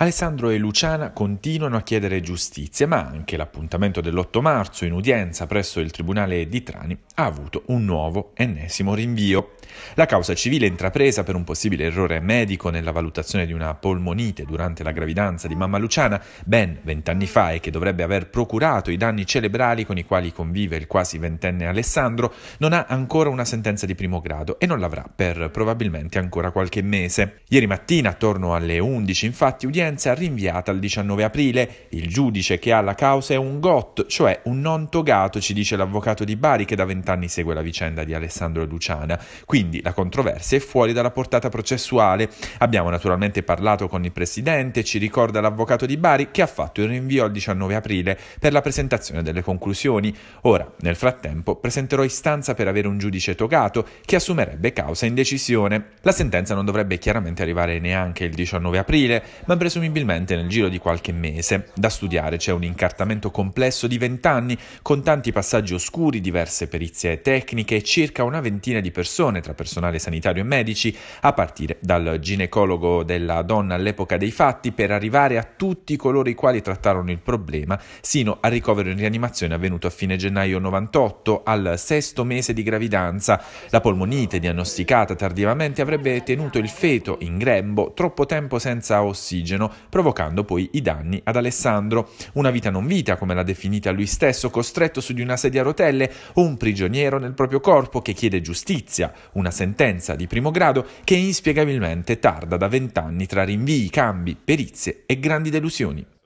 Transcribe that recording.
Alessandro e Luciana continuano a chiedere giustizia, ma anche l'appuntamento dell'8 marzo in udienza presso il Tribunale di Trani ha avuto un nuovo ennesimo rinvio. La causa civile intrapresa per un possibile errore medico nella valutazione di una polmonite durante la gravidanza di mamma Luciana, ben vent'anni fa e che dovrebbe aver procurato i danni cerebrali con i quali convive il quasi ventenne Alessandro, non ha ancora una sentenza di primo grado e non l'avrà per probabilmente ancora qualche mese. Ieri mattina, attorno alle 11, infatti, udienza udienza rinviata al 19 aprile. Il giudice che ha la causa è un GOT, cioè un non togato, ci dice l'avvocato di Bari che da vent'anni segue la vicenda di Alessandro Luciana. Quindi la controversia è fuori dalla portata processuale. Abbiamo naturalmente parlato con il presidente, ci ricorda l'avvocato di Bari che ha fatto il rinvio al 19 aprile per la presentazione delle conclusioni. Ora, nel frattempo, presenterò istanza per avere un giudice togato che assumerebbe causa in decisione. La sentenza non dovrebbe chiaramente arrivare neanche il 19 aprile, ma presumibilmente presumibilmente nel giro di qualche mese. Da studiare c'è un incartamento complesso di vent'anni, con tanti passaggi oscuri, diverse perizie tecniche e circa una ventina di persone, tra personale sanitario e medici, a partire dal ginecologo della donna all'epoca dei fatti, per arrivare a tutti coloro i quali trattarono il problema, sino al ricovero in rianimazione avvenuto a fine gennaio 98, al sesto mese di gravidanza. La polmonite diagnosticata tardivamente avrebbe tenuto il feto in grembo troppo tempo senza ossigeno provocando poi i danni ad Alessandro. Una vita non vita, come l'ha definita lui stesso, costretto su di una sedia a rotelle, un prigioniero nel proprio corpo che chiede giustizia, una sentenza di primo grado che inspiegabilmente tarda da vent'anni tra rinvii, cambi, perizie e grandi delusioni.